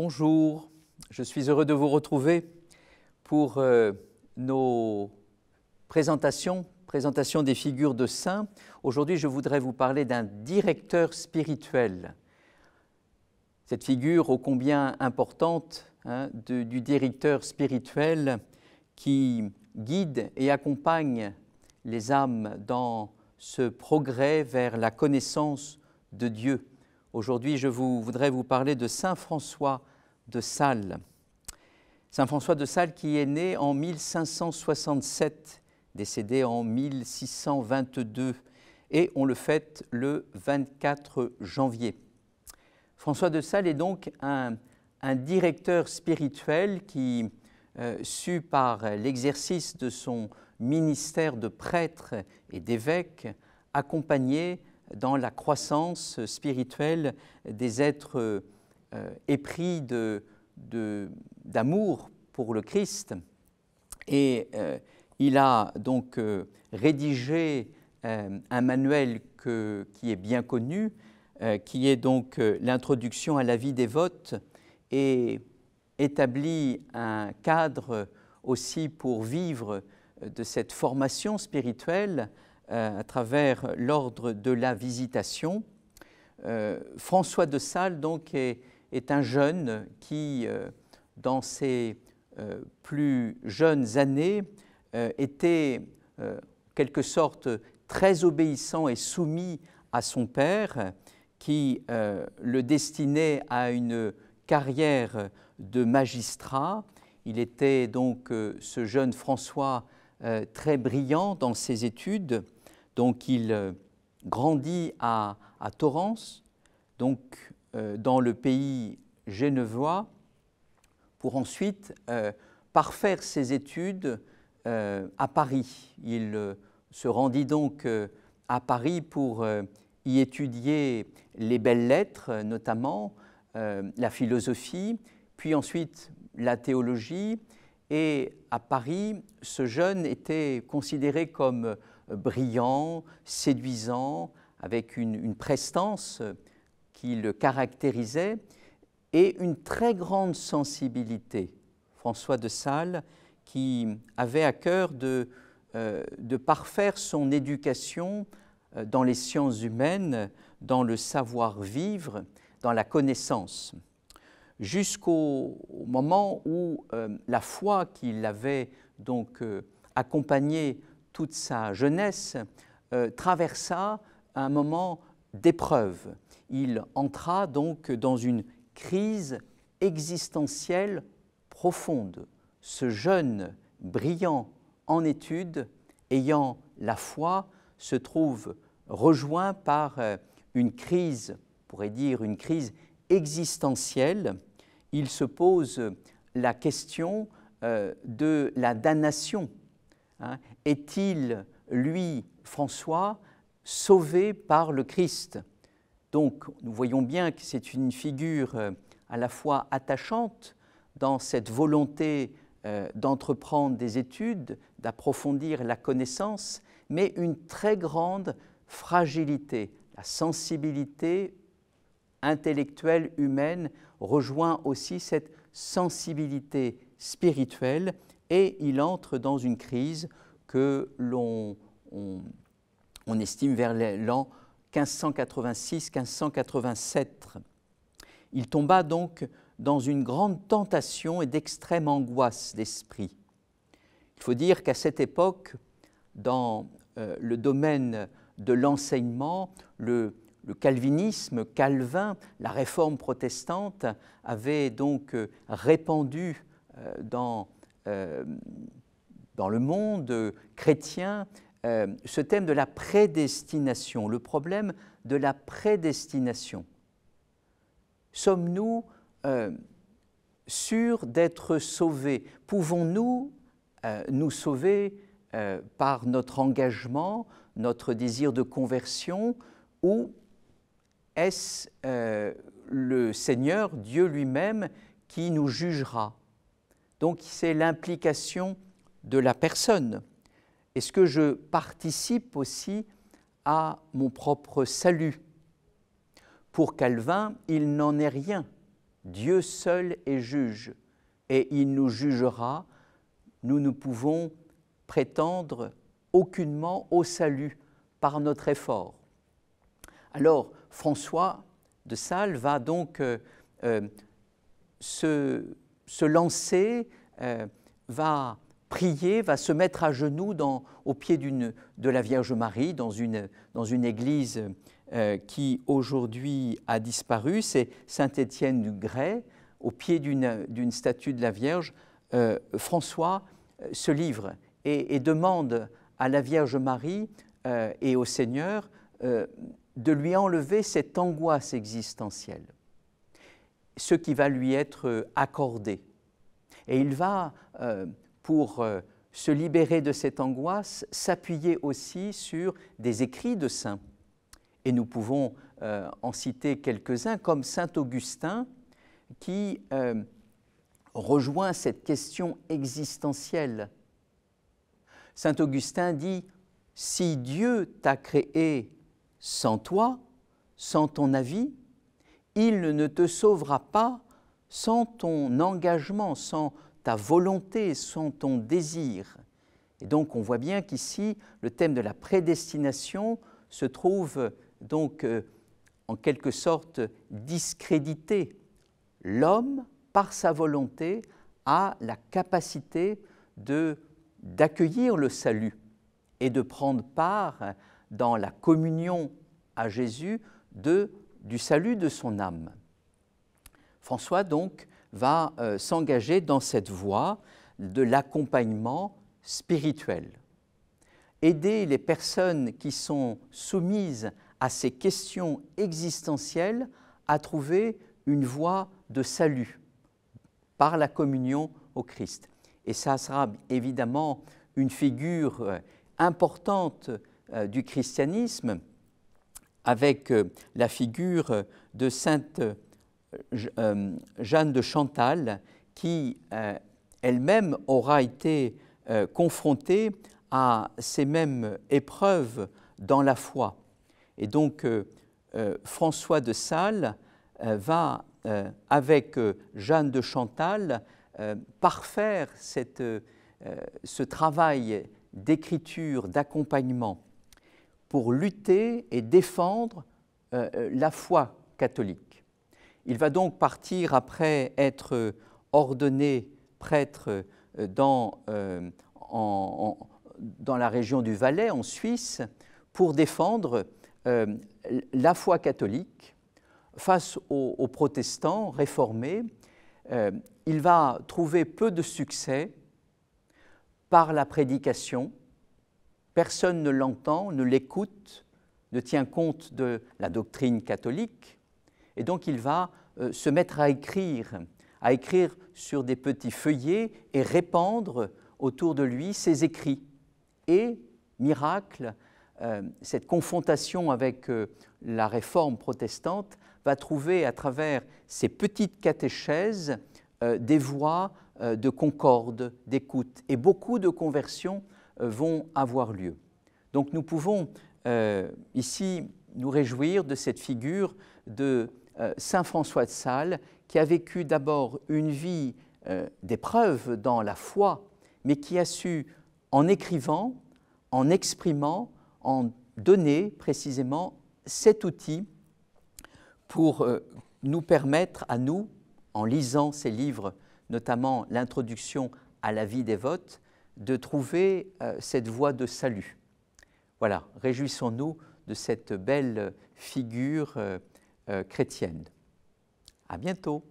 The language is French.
Bonjour, je suis heureux de vous retrouver pour euh, nos présentations, présentation des figures de saints. Aujourd'hui, je voudrais vous parler d'un directeur spirituel. Cette figure ô combien importante hein, du directeur spirituel qui guide et accompagne les âmes dans ce progrès vers la connaissance de Dieu. Aujourd'hui, je vous, voudrais vous parler de Saint François de Sales. Saint François de Sales qui est né en 1567, décédé en 1622, et on le fête le 24 janvier. François de Sales est donc un, directeur spirituel qui euh, su par l'exercice de son ministère de prêtre et d'évêque accompagner dans la croissance spirituelle des êtres euh, épris d'amour pour le Christ. Et euh, il a donc euh, rédigé un manuel qui est bien connu, qui est donc l'introduction à la vie dévote et établit un cadre aussi pour vivre de cette formation spirituelle euh, à travers l'ordre de la visitation. Euh, François de Sales donc est, est un jeune qui, euh, dans ses plus jeunes années, était en quelque sorte très obéissant et soumis à son père, qui le destinait à une carrière de magistrat. Il était donc ce jeune François très brillant dans ses études donc il euh, grandit à, à donc euh, dans le pays genevois, pour ensuite euh, parfaire ses études à Paris. Il se rendit donc à Paris pour y étudier les belles lettres, notamment la philosophie, puis ensuite la théologie. Et à Paris, ce jeune était considéré comme brillant, séduisant, avec une, prestance euh, qui le caractérisait et une très grande sensibilité. François de Sales, qui avait à cœur de, euh, parfaire son éducation euh, dans les sciences humaines, dans le savoir-vivre, dans la connaissance, jusqu'au moment où la foi qui l'avait donc accompagné toute sa jeunesse, euh, traversa un moment d'épreuve. Il entra donc dans une crise existentielle profonde. Ce jeune brillant en études, ayant la foi, se trouve rejoint par euh, une crise, on pourrait dire une crise existentielle. Il se pose la question euh, de la damnation Hein, est-il, lui, François, sauvé par le Christ Donc nous voyons bien que c'est une figure euh, à la fois attachante dans cette volonté euh, d'entreprendre des études, d'approfondir la connaissance, mais une très grande fragilité. La sensibilité intellectuelle humaine rejoint aussi cette sensibilité spirituelle et il entre dans une crise que l'on on, estime vers l'an 1586-1587. Il tomba donc dans une grande tentation et d'extrême angoisse d'esprit. Il faut dire qu'à cette époque, dans euh, le domaine de l'enseignement, le, calvinisme, Calvin, la réforme protestante, avait donc euh, répandu euh, dans euh, dans le monde chrétien euh, ce thème de la prédestination, le problème de la prédestination. Sommes-nous euh, sûrs d'être sauvés Pouvons-nous nous sauver par notre engagement, notre désir de conversion ou est-ce le Seigneur, Dieu lui-même, qui nous jugera donc c'est l'implication de la personne. Est-ce que je participe aussi à mon propre salut Pour Calvin, il n'en est rien. Dieu seul est juge et il nous jugera. Nous ne pouvons prétendre aucunement au salut par notre effort. Alors François de Sales va donc euh, euh, se se lancer, euh, va prier, va se mettre à genoux au pied de la Vierge Marie dans une, église euh, qui aujourd'hui a disparu. C'est Saint-Étienne du Grès, au pied d'une statue de la Vierge. Euh, François se livre et, demande à la Vierge Marie et au Seigneur de lui enlever cette angoisse existentielle ce qui va lui être euh, accordé. Et il va, euh, pour euh, se libérer de cette angoisse, s'appuyer aussi sur des écrits de saints. Et nous pouvons en citer quelques-uns, comme Saint Augustin, qui rejoint cette question existentielle. Saint Augustin dit, Si Dieu t'a créé sans toi, sans ton avis, il ne te sauvera pas sans ton engagement, sans ta volonté, sans ton désir. Et donc on voit bien qu'ici, le thème de la prédestination se trouve donc euh, en quelque sorte discrédité. L'homme, par sa volonté, a la capacité d'accueillir le salut et de prendre part dans la communion à Jésus de du salut de son âme. François donc va euh, s'engager dans cette voie de l'accompagnement spirituel. Aider les personnes qui sont soumises à ces questions existentielles à trouver une voie de salut par la communion au Christ. Et ça sera évidemment une figure euh, importante euh, du christianisme avec euh, la figure de sainte euh, euh, Jeanne de Chantal, qui elle-même aura été confrontée à ces mêmes épreuves dans la foi. Et donc, François de Sales va, avec Jeanne de Chantal, parfaire ce travail d'écriture, d'accompagnement pour lutter et défendre euh, euh, la foi catholique. Il va donc partir après être ordonné prêtre euh, dans, la région du Valais, en Suisse, pour défendre la foi catholique face aux, protestants réformés. il va trouver peu de succès par la prédication, Personne ne l'entend, ne l'écoute, ne tient compte de la doctrine catholique, et donc il va euh, se mettre à écrire, à écrire sur des petits feuillets et répandre autour de lui ses écrits. Et, miracle, euh, cette confrontation avec euh, la réforme protestante va trouver à travers ces petites catéchèses des voies de concorde, d'écoute, et beaucoup de conversions euh, vont avoir lieu. Donc nous pouvons euh, ici nous réjouir de cette figure de euh, Saint François de Sales qui a vécu d'abord une vie d'épreuves d'épreuve dans la foi, mais qui a su, en écrivant, en exprimant, en donner précisément cet outil pour nous permettre à nous, en lisant ces livres, notamment l'introduction à la vie des votes, de trouver euh, cette voie de salut. Voilà, réjouissons-nous de cette belle figure euh, euh, chrétienne. À bientôt.